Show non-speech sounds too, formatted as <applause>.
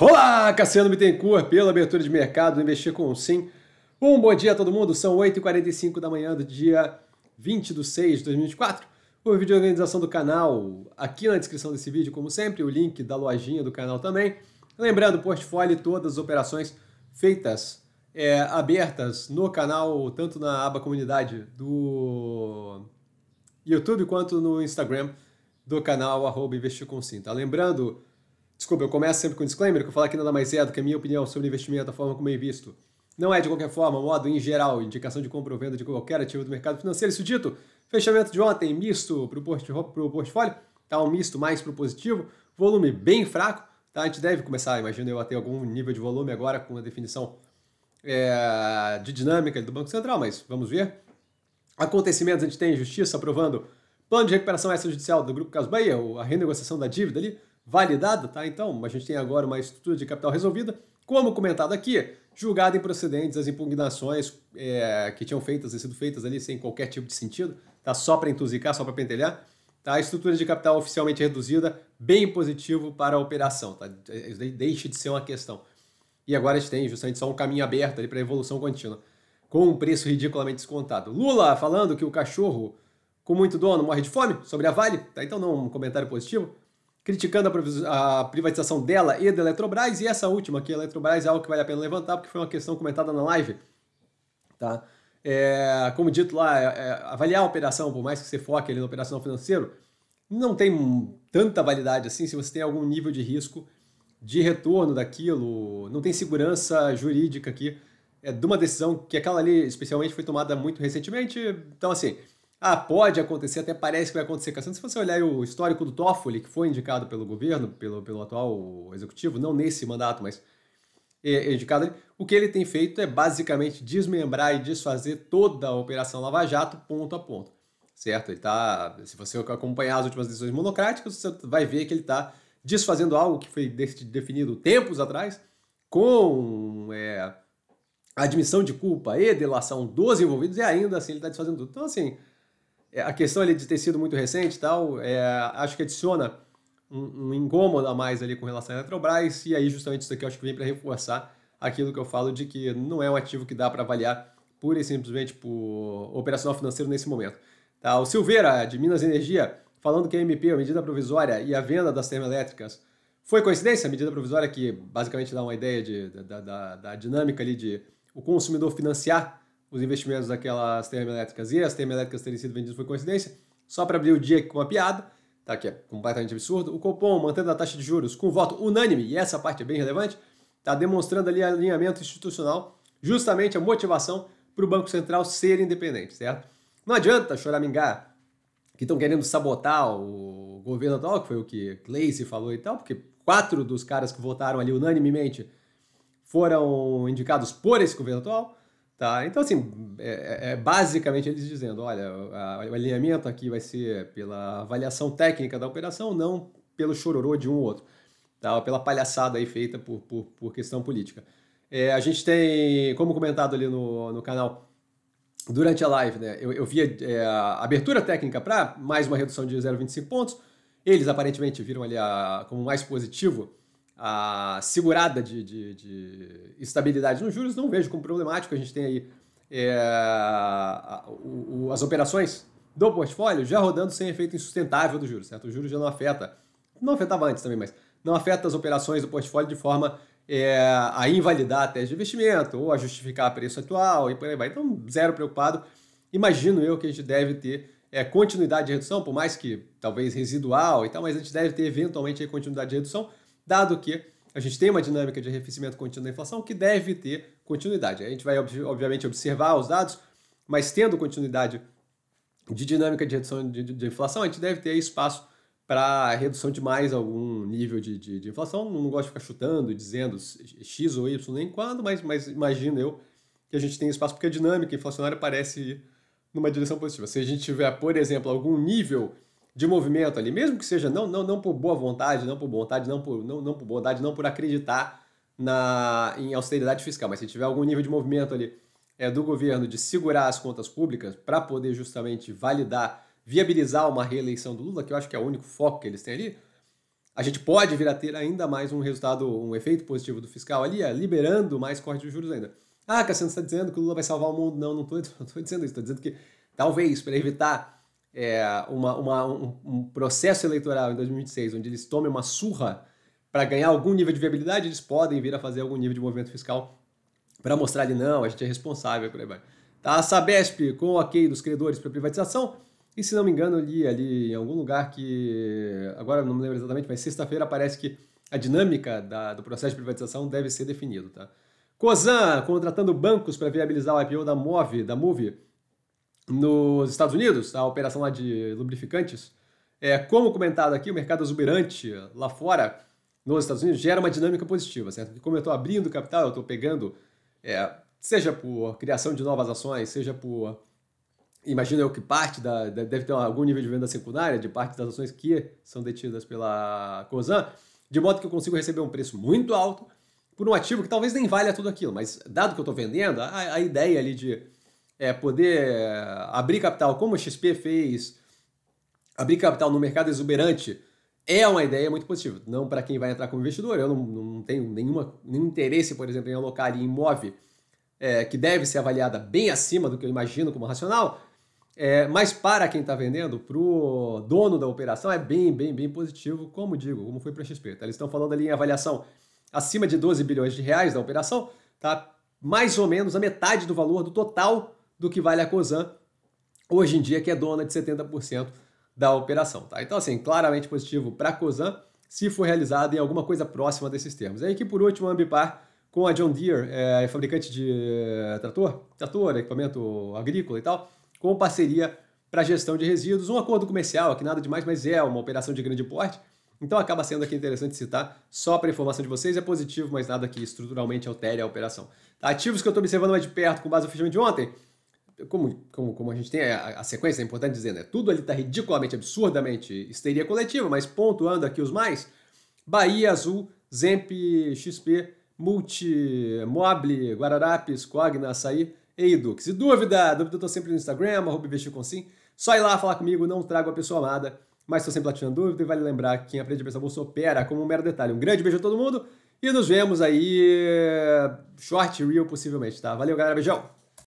Olá, Cassiano Bittencourt, pela abertura de mercado Investir com Sim. Um bom dia a todo mundo, são 8h45 da manhã do dia 20 de 6 de 2024. O vídeo de organização do canal aqui na descrição desse vídeo, como sempre, o link da lojinha do canal também. Lembrando, portfólio e todas as operações feitas, é, abertas no canal, tanto na aba comunidade do YouTube quanto no Instagram do canal arroba Investir com Sim. Tá? Lembrando Desculpa, eu começo sempre com um disclaimer, que eu falo aqui nada mais é do que a minha opinião sobre investimento, da forma como eu é visto. Não é, de qualquer forma, modo em geral, indicação de compra ou venda de qualquer ativo do mercado financeiro. Isso dito, fechamento de ontem, misto para o portfólio, tá um misto mais para o positivo, volume bem fraco, tá? a gente deve começar, imagino eu, a ter algum nível de volume agora com a definição é, de dinâmica do Banco Central, mas vamos ver. Acontecimentos, a gente tem justiça aprovando plano de recuperação extrajudicial do Grupo Caso Bahia, a renegociação da dívida ali, validado, tá? Então, a gente tem agora uma estrutura de capital resolvida. Como comentado aqui, julgado improcedentes as impugnações é, que tinham feitas e sido feitas ali sem qualquer tipo de sentido, tá? Só para entusicar, só para pentelhar. Tá? A estrutura de capital oficialmente reduzida, bem positivo para a operação, tá? Deixa de ser uma questão. E agora a gente tem justamente só um caminho aberto ali para a evolução contínua, com um preço ridiculamente descontado. Lula falando que o cachorro com muito dono morre de fome sobre a Vale, tá? Então não um comentário positivo criticando a, privatização dela e da Eletrobras, e essa última aqui, a Eletrobras, é algo que vale a pena levantar, porque foi uma questão comentada na live. Tá? É, como dito lá, é, é avaliar a operação, por mais que você foque ali no operacional financeiro, não tem tanta validade assim se você tem algum nível de risco de retorno daquilo, não tem segurança jurídica aqui, é de uma decisão que aquela ali especialmente foi tomada muito recentemente, então assim, ah, pode acontecer, até parece que vai acontecer cassando. Se você olhar o histórico do Toffoli, que foi indicado pelo governo, pelo, pelo atual executivo, não nesse mandato, mas é, é indicado, o que ele tem feito é basicamente desmembrar e desfazer toda a Operação Lava Jato, ponto a ponto. Certo? Ele tá, se você acompanhar as últimas decisões monocráticas, você vai ver que ele está desfazendo algo que foi definido tempos atrás, com é, admissão de culpa e delação dos envolvidos, e ainda assim ele está desfazendo tudo. Então, assim é, a questão ali de ter sido muito recente e tal, é, acho que adiciona um, um incômodo a mais ali com relação à Eletrobras, e aí justamente isso aqui eu acho que vem para reforçar aquilo que eu falo de que não é um ativo que dá para avaliar pura e simplesmente por operacional financeiro nesse momento. Tá? O Silveira, de Minas Energia, falando que a MP, a medida provisória e a venda das termoelétricas foi coincidência, a medida provisória que basicamente dá uma ideia de, da, da, da dinâmica ali de o consumidor financiar os investimentos daquelas termelétricas e as termelétricas terem sido vendidas foi coincidência, só para abrir o dia com uma piada, tá, que é completamente absurdo, o Copom mantendo a taxa de juros com voto unânime, e essa parte é bem relevante, está demonstrando ali alinhamento institucional, justamente a motivação para o Banco Central ser independente, certo? Não adianta choramingar que estão querendo sabotar o governo atual, que foi o que Gleisi falou e tal, porque quatro dos caras que votaram ali unanimemente foram indicados por esse governo atual, Tá? Então, assim, é, é, é, basicamente eles dizendo: olha, a, o alinhamento aqui vai ser pela avaliação técnica da operação, não pelo chororô de um ou outro, tá? Ou pela palhaçada aí feita por, por, por questão política. É, a gente tem, como comentado ali no, no canal, durante a live, né, eu, eu via é, a abertura técnica para mais uma redução de 0,25 pontos. Eles aparentemente viram ali a, como mais positivo a segurada de, de, de estabilidade nos juros, não vejo como problemático. A gente tem aí é, o, as operações do portfólio já rodando sem efeito insustentável do juros, certo? O juros já não afeta, não afetava antes também, mas não afeta as operações do portfólio de forma é, a invalidar a tese de investimento ou a justificar o preço atual e por aí vai. Então, zero preocupado. Imagino eu que a gente deve ter é, continuidade de redução, por mais que talvez residual e tal, mas a gente deve ter eventualmente continuidade de redução dado que a gente tem uma dinâmica de arrefecimento contínuo da inflação que deve ter continuidade. A gente vai, obviamente, observar os dados, mas tendo continuidade de dinâmica de redução de, de, de inflação, a gente deve ter espaço para redução de mais algum nível de, de, de, inflação. Não gosto de ficar chutando e dizendo X ou Y nem quando, mas, mas imagino eu que a gente tem espaço, porque a dinâmica inflacionária parece ir numa direção positiva. Se a gente tiver, por exemplo, algum nível de movimento ali, mesmo que seja não, não, não por boa vontade, não por vontade, não por, não, não por bondade, não por acreditar na, em austeridade fiscal, mas se tiver algum nível de movimento ali é, do governo de segurar as contas públicas para poder justamente validar, viabilizar uma reeleição do Lula, que eu acho que é o único foco que eles têm ali, a gente pode vir a ter ainda mais um resultado, um efeito positivo do fiscal ali, é, liberando mais corte de juros ainda. Ah, Cassiano, você está dizendo que o Lula vai salvar o mundo. Não, não estou <laughs> dizendo isso, estou dizendo que talvez para evitar é, uma, uma, um, um, processo eleitoral em 2026 onde eles tomem uma surra para ganhar algum nível de viabilidade, eles podem vir a fazer algum nível de movimento fiscal para mostrar ali, não, a gente é responsável por aí vai. Tá, a Sabesp com o ok dos credores para privatização, e se não me engano, li ali em algum lugar que, agora não me lembro exatamente, mas sexta-feira parece que a dinâmica da, do processo de privatização deve ser definido, tá? Cosan contratando bancos para viabilizar o IPO da Move, da Move, nos Estados Unidos, a operação lá de lubrificantes, é, como comentado aqui, o mercado exuberante lá fora, nos Estados Unidos, gera uma dinâmica positiva, certo? Porque como eu estou abrindo capital, eu estou pegando, é, seja por criação de novas ações, seja por, imagino eu que parte da, deve ter algum nível de venda secundária de parte das ações que são detidas pela COSAN, de modo que eu consigo receber um preço muito alto por um ativo que talvez nem valha tudo aquilo, mas dado que eu estou vendendo, a, a ideia ali de é, poder é, abrir capital como a XP fez, abrir capital no mercado exuberante, é uma ideia muito positiva. Não para quem vai entrar como investidor, eu não, não tenho nenhuma, nenhum interesse, por exemplo, em alocar em imóvel é, que deve ser avaliada bem acima do que eu imagino como racional, é, mas para quem está vendendo, para o dono da operação, é bem, bem, bem positivo, como digo, como foi para a XP. Tá? Eles estão falando ali em avaliação acima de 12 bilhões de reais da operação, tá? mais ou menos a metade do valor do total do que vale a COSAN, hoje em dia, que é dona de 70% da operação. Tá? Então, assim, claramente positivo para a COSAN, se for realizado em alguma coisa próxima desses termos. E aí que, por último, a Ambipar, com a John Deere, é, fabricante de é, trator, trator, equipamento agrícola e tal, com parceria para gestão de resíduos, um acordo comercial, aqui nada demais, mas é uma operação de grande porte, então acaba sendo aqui interessante citar, só para informação de vocês, é positivo, mas nada que estruturalmente altere a operação. Tá? Ativos que eu estou observando mais de perto com base no fechamento de ontem, como, como, como a gente tem a, a sequência, é importante dizer, né? Tudo ali está ridiculamente, absurdamente histeria coletiva, mas pontuando aqui os mais: Bahia Azul, Zemp, XP, Multi, Mobile, Guararapes, Cogna, Açaí e Edux. E dúvida? Dúvida eu tô sempre no Instagram, arroba Só ir lá falar comigo, não trago a pessoa amada, mas estou sempre latinando dúvida e vale lembrar que quem aprende a pensar bolsa opera como um mero detalhe. Um grande beijo a todo mundo e nos vemos aí short, real possivelmente, tá? Valeu, galera, beijão!